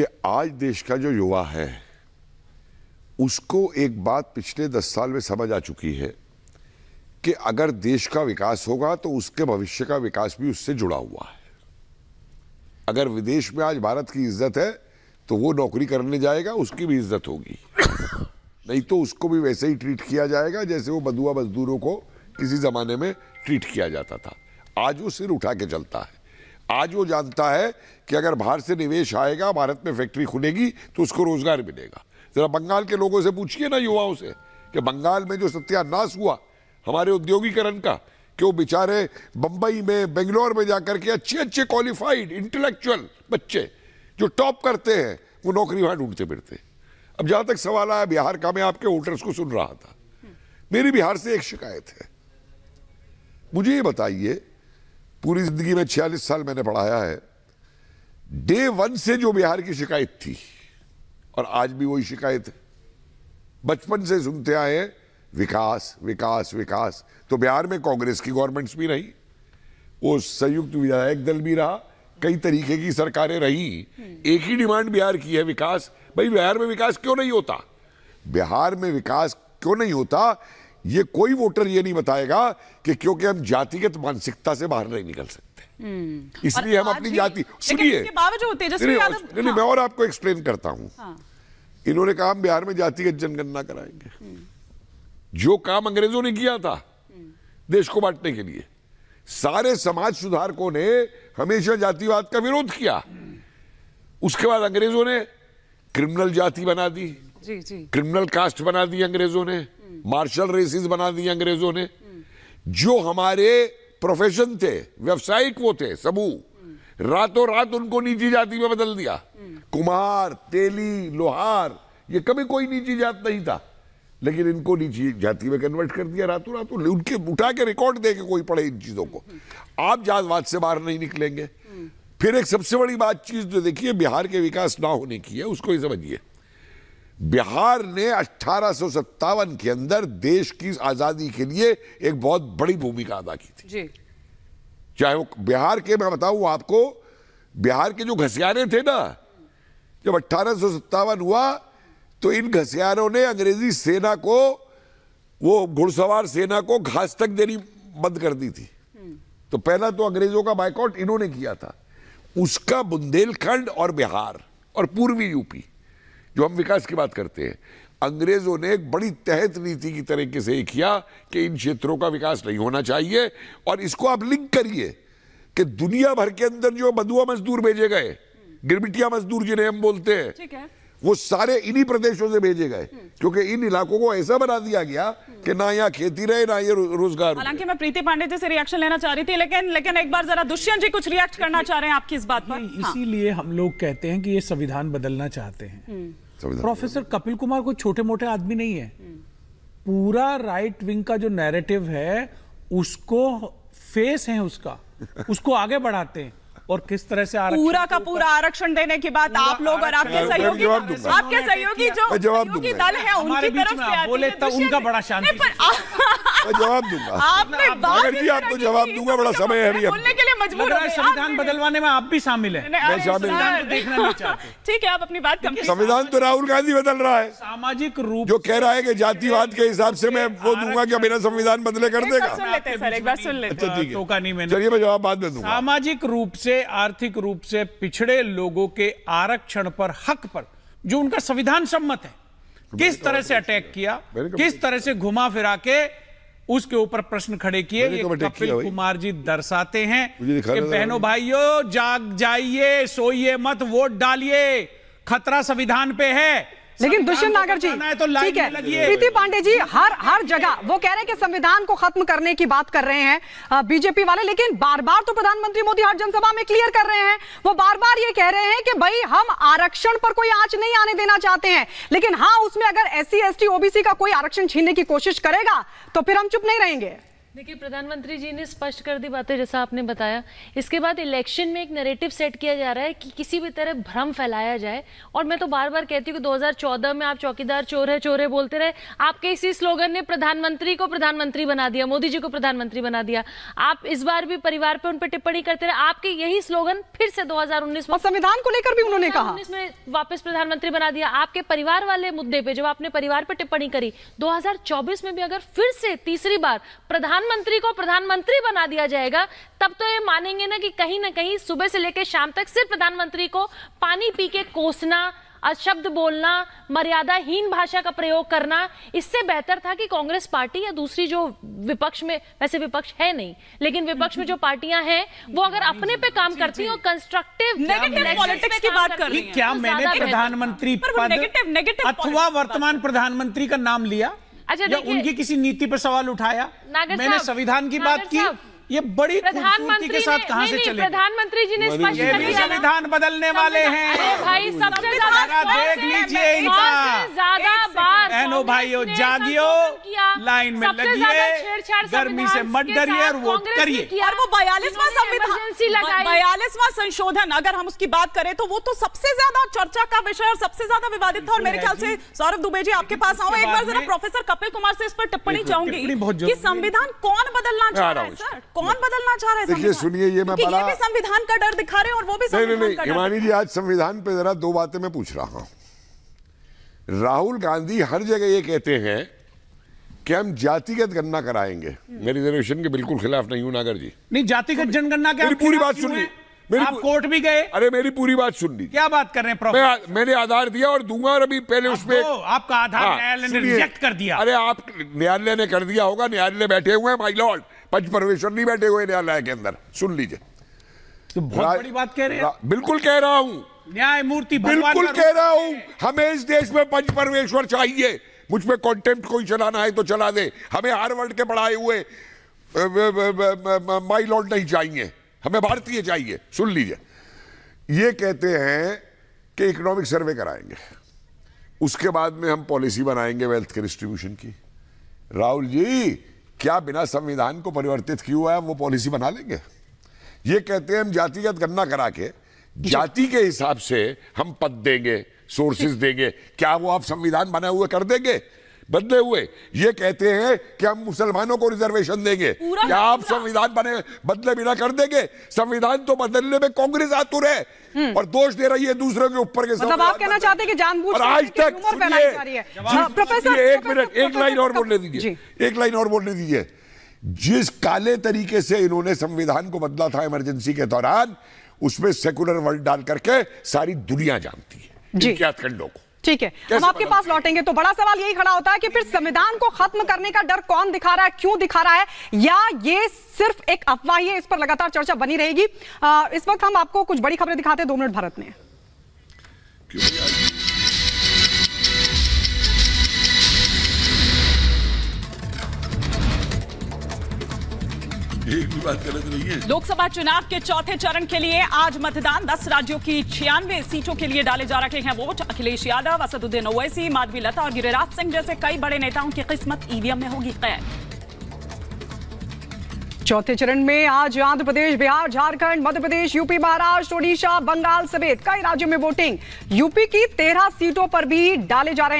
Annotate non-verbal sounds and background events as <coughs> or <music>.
कि आज देश का जो युवा है उसको एक बात पिछले दस साल में समझ आ चुकी है कि अगर देश का विकास होगा तो उसके भविष्य का विकास भी उससे जुड़ा हुआ है अगर विदेश में आज भारत की इज्जत है तो वो नौकरी करने जाएगा उसकी भी इज्जत होगी <coughs> नहीं तो उसको भी वैसे ही ट्रीट किया जाएगा जैसे वो बदुआ मजदूरों को किसी ज़माने में ट्रीट किया जाता था आज वो सिर उठा के चलता है आज वो जानता है कि अगर बाहर से निवेश आएगा भारत में फैक्ट्री खुलेगी तो उसको रोजगार मिलेगा जरा बंगाल के लोगों से पूछिए ना युवाओं से कि बंगाल में जो सत्यानाश हुआ हमारे उद्योगीकरण का क्यों वो बेचारे बंबई में बेंगलोर में जाकर के अच्छे अच्छे क्वालिफाइड इंटेलेक्चुअल बच्चे जो टॉप करते हैं वो नौकरी वहां ढूंढते फिरते अब जहां तक सवाल आया बिहार का मैं आपके वोटर्स को सुन रहा था मेरी बिहार से एक शिकायत है मुझे ये बताइए पूरी जिंदगी में छियालीस साल मैंने पढ़ाया है डे वन से जो बिहार की शिकायत थी और आज भी वही शिकायत है बचपन से सुनते आए विकास विकास विकास तो बिहार में कांग्रेस की गवर्नमेंट्स भी रही वो संयुक्त विधायक दल भी रहा कई तरीके की सरकारें रही एक ही डिमांड बिहार की है विकास भाई बिहार में विकास क्यों नहीं होता बिहार में विकास क्यों नहीं होता ये कोई वोटर ये नहीं बताएगा कि क्योंकि हम जातिगत मानसिकता से बाहर नहीं निकल सकते हम्म। इसलिए हम अपनी जाति सुनिए हाँ। मैं और आपको एक्सप्लेन करता हूं हाँ। इन्होंने कहा हम बिहार में जातिगत जनगणना कराएंगे हम्म। जो काम अंग्रेजों ने किया था हम्म। देश को बांटने के लिए सारे समाज सुधारकों ने हमेशा जातिवाद का विरोध किया उसके बाद अंग्रेजों ने क्रिमिनल जाति बना दी जी जी क्रिमिनल कास्ट बना दी अंग्रेजों ने मार्शल रेसिस बना दी अंग्रेजों ने जो हमारे प्रोफेशन थे व्यवसायिक वो थे सबू रातों रात उनको निजी जाति में बदल दिया कुमार तेली लोहार ये कभी कोई निजी जात नहीं था लेकिन इनको निजी जाति में कन्वर्ट कर दिया रातों रातों उनके उठा के रिकॉर्ड दे के कोई पढ़े इन चीज़ों को आप जातवाद से बाहर नहीं निकलेंगे फिर एक सबसे बड़ी बात चीज़ जो देखिए बिहार के विकास ना होने की है उसको ही समझिए बिहार ने अठारह के अंदर देश की आज़ादी के लिए एक बहुत बड़ी भूमिका अदा की थी जी। चाहे वो बिहार के मैं बताऊं आपको बिहार के जो घसियारे थे ना जब अट्ठारह हुआ तो इन घसियारों ने अंग्रेजी सेना को वो घुड़सवार सेना को घास तक देनी बंद कर दी थी तो पहला तो अंग्रेजों का बाइकआउट इन्होंने किया था उसका बुंदेलखंड और बिहार और पूर्वी यूपी जो हम विकास की बात करते हैं अंग्रेजों ने एक बड़ी तहत नीति की तरीके से किया कि इन क्षेत्रों का विकास नहीं होना चाहिए और इसको आप लिंक करिए कि दुनिया भर के अंदर जो बंधुआ मजदूर भेजे गए गिरबिटिया मजदूर जिन्हें हम बोलते हैं वो सारे इन्हीं प्रदेशों से भेजे गए क्योंकि इन इलाकों को ऐसा बना दिया गया कि ना यहाँ खेती रहे ना ये रोजगार हालांकि मैं प्रीति पांडे जी से रिएक्शन लेना चाह रही थी लेकिन लेकिन एक बार जरा दुष्यंत जी कुछ रिएक्ट करना चाह रहे हैं आपकी इस बात पर हाँ। इसीलिए हम लोग कहते हैं कि ये संविधान बदलना चाहते हैं हम्म। प्रोफेसर कपिल कुमार कोई छोटे मोटे आदमी नहीं है हम्म। पूरा राइट विंग का जो नैरेटिव है उसको फेस है उसका उसको आगे बढ़ाते हैं और किस तरह से पूरा का पूरा आरक्षण देने की बात आप लोग और आपके सहयोगी आपके सहयोगी जो सहयोगी दल है उनकी तरफ से बोले तब तो उनका बड़ा शांति जवाब दूंगा आपने आपको तो जवाब दूंगा बड़ा समय है बोलने के लिए मजबूर संविधान बदलवाने में आप भी शामिल है <laughs> ठीक है आप अपनी बात संविधान तो राहुल गांधी बदल रहा है सामाजिक रूप जो कह रहा है की जातिवाद के हिसाब से मैं वो दूंगा की मेरा संविधान बदले कर देगा अच्छा, चलिए मैं जवाब बाद में दूंगा सामाजिक रूप से आर्थिक रूप से पिछड़े लोगों के आरक्षण पर हक पर जो उनका संविधान सम्मत है किस तो तरह से अटैक किया किस तो तरह से घुमा फिरा के उसके ऊपर प्रश्न खड़े किए तो कपिल कुमार जी दर्शाते हैं कि बहनों भाइयों जाग जाइए सोइए मत वोट डालिए खतरा संविधान पे है लेकिन दुष्यंत नागर जी तो ठीक है प्रीति पांडे जी हर हर जगह वो कह रहे हैं कि संविधान को खत्म करने की बात कर रहे हैं बीजेपी वाले लेकिन बार बार तो प्रधानमंत्री मोदी हर जनसभा में क्लियर कर रहे हैं वो बार बार ये कह रहे हैं कि भाई हम आरक्षण पर कोई आंच नहीं आने देना चाहते हैं लेकिन हाँ उसमें अगर एस सी ओबीसी का कोई आरक्षण छीनने की कोशिश करेगा तो फिर हम चुप नहीं रहेंगे देखिए प्रधानमंत्री जी ने स्पष्ट कर दी बातें जैसा आपने बताया इसके बाद इलेक्शन में एक नैरेटिव सेट किया जा रहा है कि किसी भी तरह भ्रम फैलाया जाए और मैं तो बार बार कहती हूँ कि 2014 में आप चौकीदार चोर है है बोलते रहे आपके इसी स्लोगन ने प्रधानमंत्री को प्रधानमंत्री बना दिया मोदी जी को प्रधानमंत्री बना दिया आप इस बार भी परिवार पर उन पर टिप्पणी करते रहे आपके यही स्लोगन फिर से दो में संविधान को लेकर भी उन्होंने कहा वापस प्रधानमंत्री बना दिया आपके परिवार वाले मुद्दे पे जब आपने परिवार पर टिप्पणी करी दो में भी अगर फिर से तीसरी बार प्रधान प्रधानमंत्री को प्रधानमंत्री बना दिया जाएगा तब तो ये मानेंगे ना कि कहीं ना कहीं सुबह से लेकर शाम तक सिर्फ प्रधानमंत्री को पानी पी के कोसना अशब्द बोलना मर्यादाहीन भाषा का प्रयोग करना इससे बेहतर था कि कांग्रेस पार्टी या दूसरी जो विपक्ष में वैसे विपक्ष है नहीं लेकिन विपक्ष में जो पार्टियां हैं वो अगर अपने पे काम करती हैं और कंस्ट्रक्टिव पॉलिटिक्स की बात कर रही क्या मैंने प्रधानमंत्री अथवा वर्तमान प्रधानमंत्री का नाम लिया अच्छा या उनकी किसी नीति पर सवाल उठाया मैंने संविधान की बात की ये बड़ी प्रधानमंत्री के साथ कहां से चले प्रधानमंत्री जी ने स्पष्ट कर दिया संविधान बदलने वाले हैं भाई सबसे ज्यादा देख लीजिए इनका ज्यादा बात बहनों भाइयों जागियो लाइन में लगिए गर्मी से मत डरिए और वोट करिए और वो बयालीसवा संविधान बयालीसवा संशोधन अगर हम उसकी बात करें तो वो तो सबसे ज्यादा चर्चा का विषय और सबसे ज्यादा विवादित था और मेरे ख्याल से सौरभ दुबे जी आपके पास आओ एक बार जरा प्रोफेसर कपिल कुमार से इस पर टिप्पणी चाहूंगी कि संविधान कौन बदलना चाह रहा है सर कौन बदलना चाह रहे देखिए सुनिए ये मैं बड़ा संविधान का डर दिखा रहे हैं और वो भी नहीं नहीं हिमानी जी आज संविधान पे जरा दो बातें मैं पूछ रहा हूं राहुल गांधी हर जगह ये कहते हैं कि हम जातिगत गणना कराएंगे मेरी रिजर्वेशन के बिल्कुल खिलाफ नहीं हूं नागर जी नहीं जातिगत तो जनगणना के मेरी पूरी बात सुन ली आप कोर्ट भी गए अरे मेरी पूरी बात सुन ली क्या बात कर रहे हैं मैं, मैंने आधार दिया और दूंगा और अभी पहले उसमें आपका आधार हाँ, न्यायालय ने रिजेक्ट कर दिया अरे आप न्यायालय ने कर दिया होगा न्यायालय बैठे हुए हैं माई लॉर्ड पंच परमेश्वर नहीं बैठे हुए न्यायालय के अंदर सुन लीजिए तो बहुत बड़ी बात कह रहे हैं बिल्कुल कह रहा हूं न्यायमूर्ति बिल्कुल कह रहा हूं हमें इस देश में पंच परमेश्वर चाहिए मुझ पर कॉन्टेम्प्ट कोई चलाना है तो चला दे हमें हर वर्ल्ड के पढ़ाए हुए माई लॉर्ड नहीं चाहिए हमें भारतीय चाहिए सुन लीजिए ये कहते हैं कि इकोनॉमिक सर्वे कराएंगे उसके बाद में हम पॉलिसी बनाएंगे वेल्थ के डिस्ट्रीब्यूशन की राहुल जी क्या बिना संविधान को परिवर्तित किए हुआ है वो पॉलिसी बना लेंगे ये कहते हैं हम जातिगत गणना करा के जाति के हिसाब से हम पद देंगे सोर्सेस देंगे क्या वो आप संविधान बनाए हुए कर देंगे बदले हुए ये कहते हैं कि हम मुसलमानों को रिजर्वेशन देंगे क्या आप संविधान बने बदले बिना कर देंगे संविधान तो बदलने में कांग्रेस आतुर है हम्म। और दोष दे रही है दूसरों के ऊपर के मतलब आप कहना चाहते हैं कि आज तक हाँ, प्रोफेसर एक मिनट एक लाइन और बोलने दीजिए एक लाइन और बोलने दीजिए जिस काले तरीके से इन्होंने संविधान को बदला था इमरजेंसी के दौरान उसमें सेकुलर वर्ल्ड डाल करके सारी दुनिया जानती है इनके को ठीक है हम आपके पास लौटेंगे तो बड़ा सवाल यही खड़ा होता है कि फिर संविधान को खत्म करने का डर कौन दिखा रहा है क्यों दिखा रहा है या ये सिर्फ एक अफवाह है इस पर लगातार चर्चा बनी रहेगी इस वक्त हम आपको कुछ बड़ी खबरें दिखाते हैं दो मिनट भारत में की बात गलत नहीं है लोकसभा चुनाव के चौथे चरण के लिए आज मतदान दस राज्यों की छियानवे सीटों के लिए डाले जा रहे हैं वोट अखिलेश यादव असदुद्दीन ओवैसी माधवी लता और गिरिराज सिंह जैसे कई बड़े नेताओं की किस्मत ईवीएम में होगी कैद चौथे चरण में आज आंध्र प्रदेश बिहार झारखंड मध्य प्रदेश यूपी महाराष्ट्र ओडिशा बंगाल समेत कई राज्यों में वोटिंग यूपी की तेरह सीटों पर भी डाले जा रहे हैं